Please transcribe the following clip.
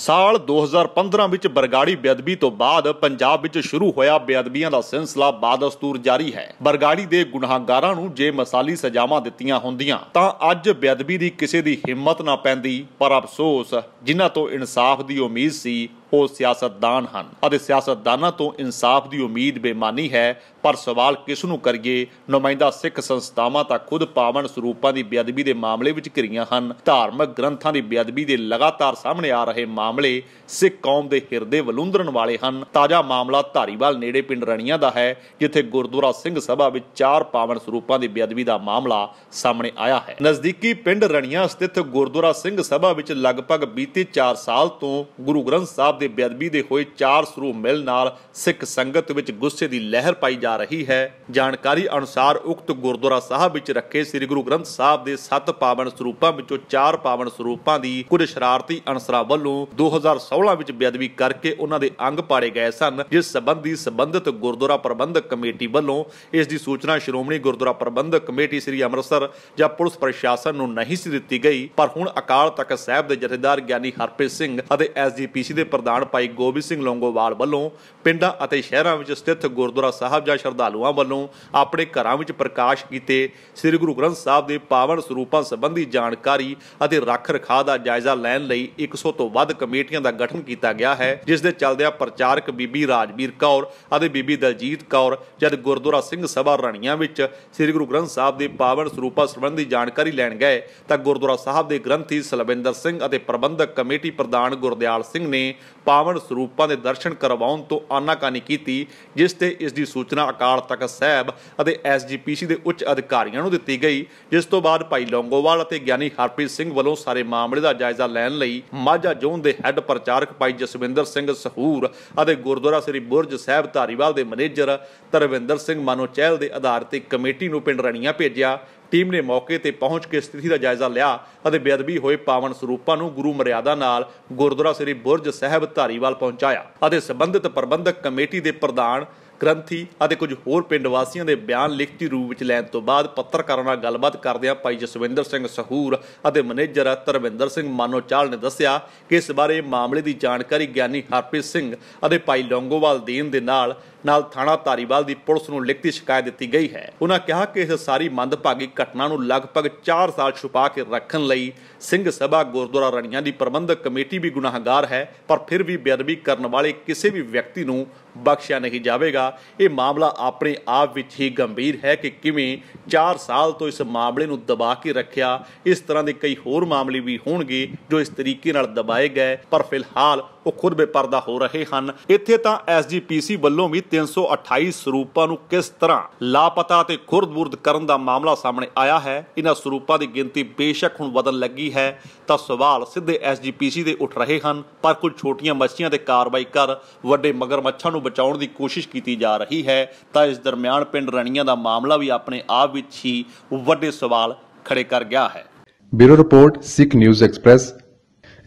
ਸਾਲ 2015 ਵਿੱਚ ਬਰਗਾੜੀ ਬੇਅਦਬੀ ਤੋਂ ਬਾਅਦ ਪੰਜਾਬ ਵਿੱਚ ਸ਼ੁਰੂ ਹੋਇਆ ਬੇਅਦਬੀਆਂ ਦਾ ਸਿਲਸਿਲਾ ਬਾਦਸਤੂਰ ਜਾਰੀ ਹੈ ਬਰਗਾੜੀ ਦੇ ਗੁਨਾਹਗਾਰਾਂ ਨੂੰ ਜੇ ਮਸਾਲੀ ਸਜ਼ਾਵਾਂ ਦਿੱਤੀਆਂ ਹੁੰਦੀਆਂ ਤਾਂ ਅੱਜ ਬੇਅਦਬੀ ਦੀ ਕਿਸੇ ਦੀ ਹਿੰਮਤ ਨਾ ਪੈਂਦੀ ਪਰ ਅਫਸੋਸ ਜਿਨ੍ਹਾਂ ਤੋਂ ਇਨਸਾਫ ਦੀ ਉਮੀਦ ਸੀ ਉਹ ਸਿਆਸਤਦਾਨ ਹਨ ਅਤੇ ਸਿਆਸਤਦਾਨਾਂ ਤੋਂ ਇਨਸਾਫ ਦੀ ਉਮੀਦ ਬੇਮਾਨੀ ਹੈ ਪਰ ਸਵਾਲ ਕਿਸ ਨੂੰ ਕਰੀਏ ਨੁਮਾਇੰਦਾ ਸਿੱਖ ਸੰਸਥਾਵਾਂ ਤਾਂ ਖੁਦ ਪਾਵਨ ਸਰੂਪਾਂ ਦੀ ਬੇਅਦਬੀ ਦੇ ਮਾਮਲੇ ਵਿੱਚ ਘਿਰੀਆਂ ਹਨ ਧਾਰਮਿਕ ਗ੍ਰੰਥਾਂ ਦੀ ਬੇਅਦਬੀ ਦੇ ਲਗਾਤਾਰ ਸਾਹਮਣੇ ਆ ਰਹੇ ਮਾਮਲੇ ਸਿੱਖ ਕੌਮ ਦੇ ਹਿਰਦੇ ਵਲੂੰਦਰਨ ਵਾਲੇ ਹਨ ਤਾਜ਼ਾ ਮਾਮਲਾ ਧਾਰੀਵਾਲ ਨੇੜੇ ਪਿੰਡ ਰਣੀਆਂ ਦਾ ਹੈ ਜਿੱਥੇ ਗੁਰਦੁਆਰਾ ਸਿੰਘ ਸਭਾ ਵਿੱਚ ਚਾਰ ਪਾਵਨ ਸਰੂਪਾਂ ਦੀ ਬੇਅਦਬੀ ਦਾ ਮਾਮਲਾ ਸਾਹਮਣੇ ਆਇਆ ਹੈ ਨਜ਼ਦੀਕੀ ਪਿੰਡ ਰਣੀਆਂ ਸਥਿਤ ਗੁਰਦੁਆਰਾ ਸਿੰਘ ਸਭਾ ਵਿੱਚ ਲਗਭਗ ਬੀਤੇ 4 ਸਾਲ ਤੋਂ ਗੁਰੂ ਗ੍ਰੰਥ ਸਾਹਿਬ ਦੇ ਬੇਅਦਬੀ ਦੇ ਹੋਏ ਚਾਰ ਸਰੂਪ ਮਿਲ ਨਾਲ ਸਿੱਖ ਸੰਗਤ ਵਿੱਚ ਗੁੱਸੇ ਦੀ ਲਹਿਰ ਪਾਈ ਜਾ ਰਹੀ ਹੈ ਜਾਣਕਾਰੀ ਅਨੁਸਾਰ ਉਕਤ ਗੁਰਦੁਆਰਾ ਸਾਹਿਬ ਵਿੱਚ ਰੱਖੇ ਸ੍ਰੀ ਗੁਰੂ ਗ੍ਰੰਥ ਸਾਹਿਬ ਦੇ 7 ਪਾਵਨ ਸਰੂਪਾਂ ਵਿੱਚੋਂ ਚਾਰ ਪਾਵਨ ਸਰੂਪਾਂ ਦੀ ਕੁਝ ਸ਼ਰਾਰਤੀ ਅਨਸਰਾ ਵੱਲੋਂ 2016 ਵਿੱਚ ਬੇਅਦਬੀ ਕਰਕੇ ਉਹਨਾਂ ਦੇ ਅੰਗ ਪਾੜੇ ਗਏ ਸਨ ਜਿਸ ਸਬੰਧੀ ਸਬੰਧਤ ਗੁਰਦੁਆਰਾ ਪ੍ਰਬੰਧਕ ਕਮੇਟੀ ਵੱਲੋਂ ਇਸ ਦੀ ਸੂਚਨਾ ਸ਼੍ਰੋਮਣੀ ਗੁਰਦੁਆਰਾ ਪ੍ਰਬੰਧਕ ਕਮੇਟੀ ਸ੍ਰੀ ਅੰਮ੍ਰਿਤਸਰ ਜਾਂ ਪੁਲਿਸ ਪ੍ਰਸ਼ਾਸਨ ਨੂੰ ਨਹੀਂ ਸੀ ਦਿੱਤੀ ਗਈ ਪਰ ਹੁਣ ਅਕਾਲ ਤਖਤ ਸਾਹਿਬ ਦੇ ਜਥੇਦਾਰ ਗਿਆਨੀ ਹਰਪ੍ਰੀਤ ਸਿੰਘ ਅਤੇ ਐਸਜੀਪੀਸੀ ਦੇ ਪ੍ਰਧਾਨ ਪ੍ਰਧਾਨ ਭਾਈ ਗੋਬਿੰਦ ਸਿੰਘ ਲੋਂਗੋਵਾਲ ਵੱਲੋਂ ਪਿੰਡਾਂ ਅਤੇ ਸ਼ਹਿਰਾਂ ਵਿੱਚ ਸਥਿਤ ਗੁਰਦੁਆਰਾ ਸਾਹਿਬ ਜਾਂ ਸ਼ਰਧਾਲੂਆਂ ਵੱਲੋਂ ਆਪਣੇ ਘਰਾਂ ਵਿੱਚ ਪ੍ਰਕਾਸ਼ ਕੀਤੇ ਸ੍ਰੀ ਗੁਰੂ ਗ੍ਰੰਥ ਸਾਹਿਬ ਦੇ ਪਾਵਨ ਸਰੂਪਾਂ ਸੰਬੰਧੀ ਜਾਣਕਾਰੀ ਅਤੇ ਰੱਖ-ਰਖਾਅ ਦਾ ਜਾਇਜ਼ਾ ਲੈਣ ਲਈ 100 ਤੋਂ ਵੱਧ ਕਮੇਟੀਆਂ ਦਾ ਗਠਨ ਕੀਤਾ ਗਿਆ ਹੈ ਜਿਸ ਦੇ ਚੱਲਦਿਆਂ ਪ੍ਰਚਾਰਕ ਬੀਬੀ ਰਾਜਵੀਰ ਕੌਰ ਅਤੇ ਬੀਬੀ ਦਲਜੀਤ ਕੌਰ ਜਦ ਗੁਰਦੁਆਰਾ ਸਿੰਘ ਸਭਾ ਰਣੀਆਂ ਵਿੱਚ ਸ੍ਰੀ ਗੁਰੂ ਗ੍ਰੰਥ ਸਾਹਿਬ ਦੇ ਪਾਵਨ ਸਰੂਪਾਂ ਸੰਬੰਧੀ ਜਾਣਕਾਰੀ ਲੈਣ ਗਏ ਤਾਂ ਗੁਰਦੁਆਰਾ ਸਾਹਿਬ ਦੇ ਗ੍ਰੰਥੀ ਸਲਵਿੰਦਰ ਸਿੰਘ ਅਤੇ ਪ੍ਰਬੰਧਕ ਕਮੇਟੀ ਪ੍ਰਧਾਨ ਗੁਰਦਿਆਲ ਸਿੰਘ ਨੇ ਪਾਵਨ ਸਰੂਪਾਂ ਦੇ ਦਰਸ਼ਨ ਕਰਵਾਉਣ ਤੋਂ ਆਨਾਕਾਨੀ ਕੀਤੀ ਜਿਸ ਤੇ ਇਸ ਦੀ ਸੂਚਨਾ ਅਕਾਲ ਤਖਤ ਸਾਹਿਬ ਅਤੇ ਐਸਜੀਪੀਸੀ ਦੇ ਉੱਚ ਅਧਿਕਾਰੀਆਂ ਨੂੰ ਦਿੱਤੀ ਗਈ ਜਿਸ ਤੋਂ ਬਾਅਦ ਭਾਈ ਲੌਂਗੋਵਾਲ ਅਤੇ ਗਿਆਨੀ ਹਰਪ੍ਰੀਤ ਸਿੰਘ ਵੱਲੋਂ ਸਾਰੇ ਮਾਮਲੇ ਦਾ ਜਾਇਜ਼ਾ ਲੈਣ ਲਈ ਮਾਝਾ ਜ਼ੋਨ ਦੇ ਹੈੱਡ ਪ੍ਰਚਾਰਕ ਭਾਈ ਜਸਵਿੰਦਰ ਸਿੰਘ ਸਹੂਰ ਅਤੇ ਗੁਰਦੁਆਰਾ ਸ੍ਰੀ ਬੁਰਜ ਸਾਹਿਬ ਧਾਰੀਵਾਲ ਦੇ ਮੈਨੇਜਰ ਤਰਵਿੰਦਰ ਸਿੰਘ ਮਾਨੋਚੈਲ ਦੇ ਆਧਾਰ ਤੇ ਕਮੇਟੀ ਨੂੰ ਪਿੰਡ ਰਣੀਆਂ ਭੇਜਿਆ ਟੀਮ ਨੇ ਮੌਕੇ ਤੇ ਪਹੁੰਚ ਕੇ ਸਥਿਤੀ ਦਾ ਜਾਇਜ਼ਾ ਲਿਆ ਅਤੇ ਬੇਅਦਬੀ ਹੋਏ ਪਾਵਨ ਸਰੂਪਾਂ ਨੂੰ ਗੁਰੂ ਮਰਿਆਦਾ ਨਾਲ ਗੁਰਦੁਆਰਾ ਸ੍ਰੀ ਬੁਰਜ ਸਾਹਿਬ ਧਾਰੀਵਾਲ ਪਹੁੰਚਾਇਆ ਅਤੇ ਸਬੰਧਤ ਪ੍ਰਬੰਧਕ ਕਮੇਟੀ ਦੇ ਪ੍ਰਧਾਨ ਗ੍ਰੰਥੀ ਅਤੇ ਕੁਝ ਹੋਰ ਪਿੰਡ ਵਾਸੀਆਂ ਦੇ ਬਿਆਨ ਲਿਖਤੀ ਰੂਪ ਵਿੱਚ ਲੈਣ ਤੋਂ ਬਾਅਦ ਪੱਤਰਕਾਰਾਂ ਨਾਲ ਗੱਲਬਾਤ ਕਰਦਿਆਂ ਭਾਈ ਜਸਵਿੰਦਰ ਸਿੰਘ ਸਹੂਰ ਅਤੇ ਮੈਨੇਜਰ ਤਰਵਿੰਦਰ ਸਿੰਘ ਮਾਨੋਚਾਲ ਨੇ ਦੱਸਿਆ ਕਿ ਇਸ ਬਾਰੇ ਮਾਮਲੇ ਦੀ ਜਾਣਕਾਰੀ ਗਿਆਨੀ ਹਰਪ੍ਰੀਤ ਸਿੰਘ ਅਤੇ ਭਾਈ ਲੌਂਗੋਵਾਲ ਦੀਨ ਦੇ ਨਾਲ ਨਾਲ ਥਾਣਾ ਧਾਰੀਵਾਲ ਦੀ ਪੁਲਿਸ ਨੂੰ ਲਿਖਤੀ ਸ਼ਿਕਾਇਤ ਦਿੱਤੀ ਗਈ ਹੈ ਉਹਨਾਂ ਕਿਹਾ ਕਿ ਇਸ ਸਾਰੀ ਮੰਦਭਾਗੀ ਘਟਨਾ ਨੂੰ ਲਗਭਗ 4 ਸਾਲ ਛੁਪਾ ਕੇ ਰੱਖਣ ਲਈ ਸਿੰਘ ਸਭਾ ਗੁਰਦੁਆਰਾ ਰਣੀਆਂ ਦੀ ਪ੍ਰਬੰਧਕ ਕਮੇਟੀ ਵੀ ਗੁਨਾਹਗਾਰ ਹੈ ਪਰ ਫਿਰ ਵੀ ਬੇਅਦਬੀ ਕਰਨ ਵਾਲੇ ਕਿਸੇ ਵੀ ਵਿਅਕਤੀ ਨੂੰ ਬਖਸ਼ਿਆ ਨਹੀਂ ਜਾਵੇਗਾ ਇਹ ਮਾਮਲਾ ਆਪਣੇ ਆਪ ਵਿੱਚ ਹੀ ਗੰਭੀਰ ਹੈ ਕਿ ਕਿਵੇਂ 4 ਸਾਲ ਤੋਂ ਇਸ ਮਾਮਲੇ ਨੂੰ ਦਬਾ ਕੇ ਰੱਖਿਆ ਇਸ ਤਰ੍ਹਾਂ ਦੇ ਕਈ ਹੋਰ ਮਾਮਲੇ ਵੀ ਹੋਣਗੇ ਜੋ ਇਸ ਤਰੀਕੇ ਨਾਲ ਦਬਾਏ ਗਏ ਪਰ ਫਿਲਹਾਲ ਉਹ ਖੁਦ ਬੇਪਰਦਾ ਹੋ ਰਹੇ ਹਨ ਇੱਥੇ ਤਾਂ ਐਸਜੀਪੀਸੀ ਵੱਲੋਂ ਵੀ 328 ਸਰੂਪਾਂ ਨੂੰ ਕਿਸ ਤਰ੍ਹਾਂ ਲਾਪਤਾ ਤੇ ਖੁਰਦਬੁਰਦ ਕਰਨ ਦਾ ਮਾਮਲਾ ਸਾਹਮਣੇ ਆਇਆ ਹੈ ਇਹਨਾਂ ਸਰੂਪਾਂ ਦੀ ਗਿਣਤੀ ਬੇਸ਼ੱਕ ਹੁਣ ਵਧਣ ਲੱਗੀ ਹੈ ਤਾਂ ਸਵਾਲ ਸਿੱਧੇ ਐਸਜੀਪੀਸੀ ਦੇ ਉੱਠ ਰਹੇ ਹਨ ਪਰ ਕੁਝ ਛੋਟੀਆਂ ਮੱਛੀਆਂ ਤੇ ਕਾਰਵਾਈ ਕਰ ਵੱਡੇ ਮਗਰਮੱਛਾਂ ਨੂੰ ਬਚਾਉਣ ਦੀ ਕੋਸ਼ਿਸ਼ ਕੀਤੀ ਜਾ ਰਹੀ ਹੈ ਤਾਂ ਇਸ ਦਰਮਿਆਨ ਪਿੰਡ ਰਣੀਆਂ ਦਾ ਮਾਮਲਾ ਵੀ ਆਪਣੇ ਆਪ ਵਿੱਚ ਹੀ ਵੱਡੇ ਸਵਾਲ ਖੜੇ ਕਰ ਗਿਆ ਹੈ bureau report Sikh news express